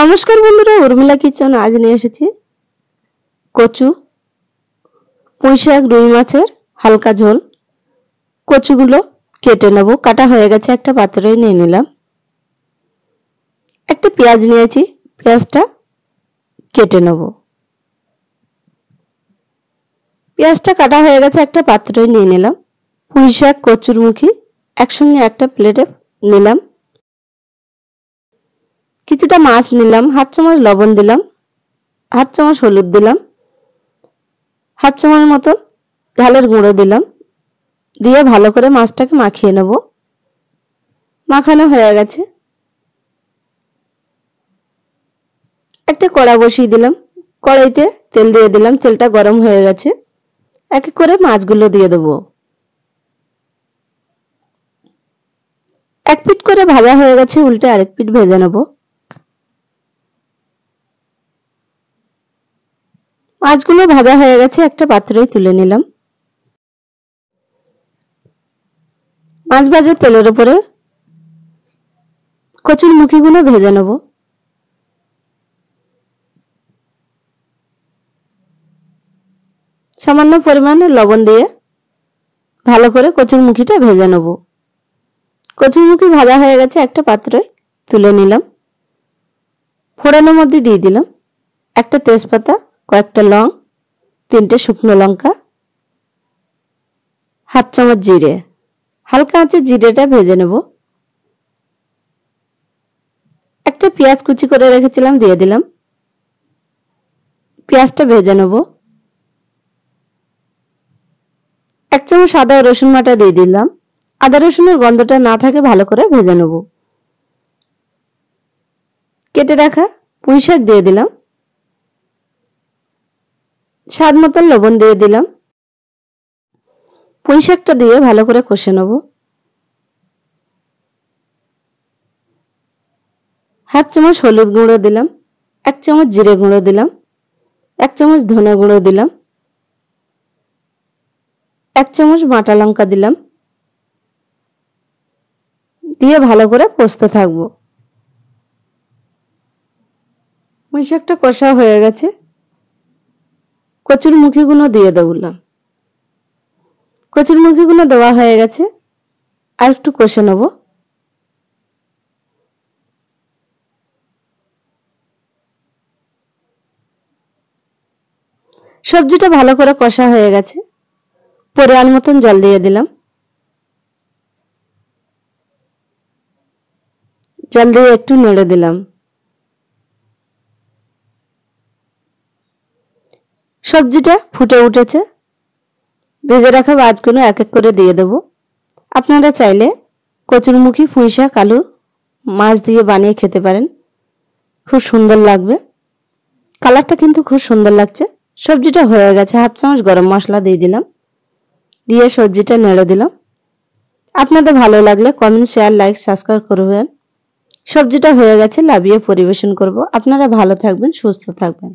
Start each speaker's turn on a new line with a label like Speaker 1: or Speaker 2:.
Speaker 1: নমস্কার বন্ধুরা উর্মিলা কিচেন আজ নিয়ে এসেছি কচু পুঁইশাক রুই মাছের হালকা ঝোল কচুগুলো কেটে নেব কাটা হয়ে গেছে একটা পাত্রে নিয়ে নিলাম একটা পেঁয়াজ নিয়েছি পেঁয়াজটা কেটে নেব পেঁয়াজটা কাটা হয়ে গেছে একটা পাত্রে নিয়ে নিলাম পুঁইশাক কচুর মুখী একসঙ্গে একটা প্লেটে নিলাম কিছুটা মাছ নিলাম হাফ চামচ লবণ দিলাম হাফ চামচ হলুদ দিলাম হাফ চামচ মতো ঢালের গুঁড়ো দিলাম দিয়ে ভালো করে মাছটাকে মাখিয়ে নেব মাখানো হয়ে গেছে একটা কড়া বসিয়ে দিলাম কড়াইতে তেল দিয়ে দিলাম তেলটা গরম হয়ে গেছে এক এক করে মাছগুলো দিয়ে দেবো এক পিট করে ভাজা হয়ে গেছে উল্টে আরেক পিট ভেজে নেবো মাছগুলো ভাজা হয়ে গেছে একটা পাত্রে তুলে নিলাম মাছ ভাজার তেলের উপরে কচুর ভেজে নেব সামান্য পরিমাণে লবণ দিয়ে ভালো করে কচুরমুখীটা ভেজে নেব কচুরমুখী ভাজা হয়ে গেছে একটা পাত্রে তুলে নিলাম ফোড়ানোর মধ্যে দিয়ে দিলাম একটা তেজপাতা কয়েকটা লং তিনটে শুকনো লঙ্কা হাত চামচ জিরে হালকা আঁচে জিরেটা ভেজে নেব একটা পেঁয়াজ কুচি করে রেখেছিলাম দিয়ে দিলাম পেঁয়াজটা ভেজে নেব এক চামচ সাদা রসুন মাটা দিয়ে দিলাম আদা রসুনের গন্ধটা না থাকে ভালো করে ভেজে নেব কেটে রাখা পুঁই শাক দিয়ে দিলাম স্বাদ মতন লবণ দিয়ে দিলাম পুঁই শাকটা দিয়ে ভালো করে কষে নেব হাফ চামচ হলুদ গুঁড়ো দিলাম এক চামচ জিরে গুঁড়ো দিলাম এক চামচ ধনে গুঁড়ো দিলাম এক চামচ বাটা লঙ্কা দিলাম দিয়ে ভালো করে কষতে থাকবো পুঁই শাকটা কষা হয়ে গেছে কচুর মুখিগুলো দিয়ে দৌড়লাম কচুর মুখিগুলো দেওয়া হয়ে গেছে আর একটু কষে নেব সবজিটা ভালো করে কষা হয়ে গেছে পরিমাণ মতন জল দিয়ে দিলাম জল দিয়ে একটু নেড়ে দিলাম সবজিটা ফুটে উঠেছে ভেজে রাখা মাছগুলো এক এক করে দিয়ে দেব আপনারা চাইলে কচুরমুখী পুঁই শাক আলু মাছ দিয়ে বানিয়ে খেতে পারেন খুব সুন্দর লাগবে কালারটা কিন্তু খুব সুন্দর লাগছে সবজিটা হয়ে গেছে হাফ চামচ গরম মশলা দিয়ে দিলাম দিয়ে সবজিটা নেড়ে দিলাম আপনাদের ভালো লাগলে কমেন্ট শেয়ার লাইক সাবস্ক্রাইব করবেন সবজিটা হয়ে গেছে লাভিয়ে পরিবেশন করব আপনারা ভালো থাকবেন সুস্থ থাকবেন